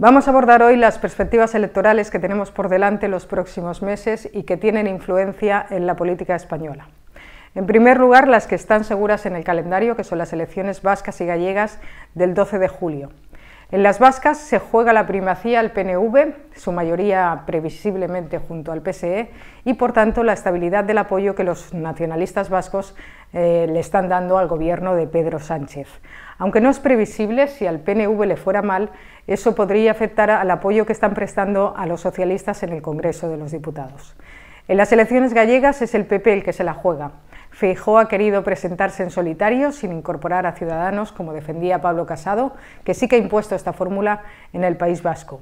Vamos a abordar hoy las perspectivas electorales que tenemos por delante los próximos meses y que tienen influencia en la política española. En primer lugar, las que están seguras en el calendario, que son las elecciones vascas y gallegas del 12 de julio. En las vascas se juega la primacía al PNV, su mayoría previsiblemente junto al PSE, y por tanto la estabilidad del apoyo que los nacionalistas vascos eh, le están dando al gobierno de Pedro Sánchez. Aunque no es previsible, si al PNV le fuera mal, eso podría afectar al apoyo que están prestando a los socialistas en el Congreso de los Diputados. En las elecciones gallegas es el PP el que se la juega. Feijó ha querido presentarse en solitario sin incorporar a Ciudadanos, como defendía Pablo Casado, que sí que ha impuesto esta fórmula en el País Vasco.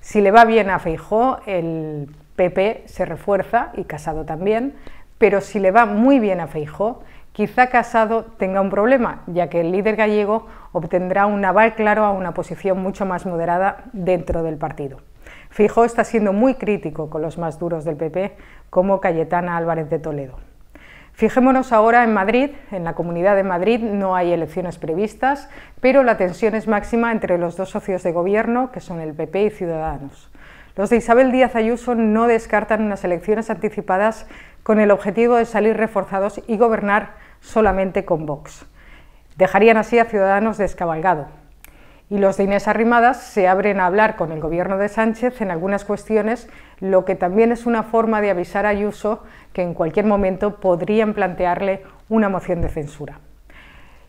Si le va bien a Feijó, el PP se refuerza y Casado también, pero si le va muy bien a Feijó, quizá Casado tenga un problema, ya que el líder gallego obtendrá un aval claro a una posición mucho más moderada dentro del partido. Feijó está siendo muy crítico con los más duros del PP, como Cayetana Álvarez de Toledo. Fijémonos ahora en Madrid. En la Comunidad de Madrid no hay elecciones previstas, pero la tensión es máxima entre los dos socios de gobierno, que son el PP y Ciudadanos. Los de Isabel Díaz Ayuso no descartan unas elecciones anticipadas con el objetivo de salir reforzados y gobernar solamente con Vox. Dejarían así a Ciudadanos descabalgado y los de Inés Arrimadas se abren a hablar con el gobierno de Sánchez en algunas cuestiones, lo que también es una forma de avisar a Ayuso que en cualquier momento podrían plantearle una moción de censura.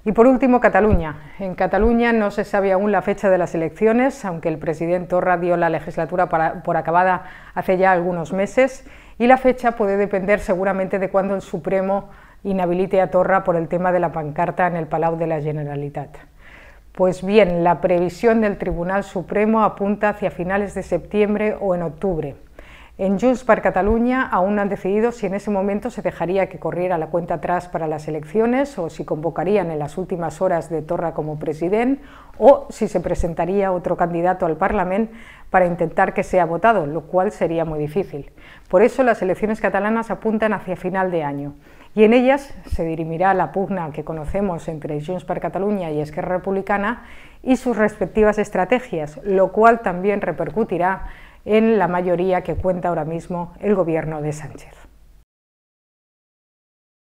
Y por último, Cataluña. En Cataluña no se sabe aún la fecha de las elecciones, aunque el presidente Torra dio la legislatura por acabada hace ya algunos meses, y la fecha puede depender seguramente de cuándo el Supremo inhabilite a Torra por el tema de la pancarta en el Palau de la Generalitat. Pues bien, la previsión del Tribunal Supremo apunta hacia finales de septiembre o en octubre. En Junts per Catalunya aún han decidido si en ese momento se dejaría que corriera la cuenta atrás para las elecciones o si convocarían en las últimas horas de Torra como presidente o si se presentaría otro candidato al Parlamento para intentar que sea votado, lo cual sería muy difícil. Por eso las elecciones catalanas apuntan hacia final de año y en ellas se dirimirá la pugna que conocemos entre Junts per Catalunya y Esquerra Republicana y sus respectivas estrategias, lo cual también repercutirá en la mayoría que cuenta ahora mismo el gobierno de Sánchez.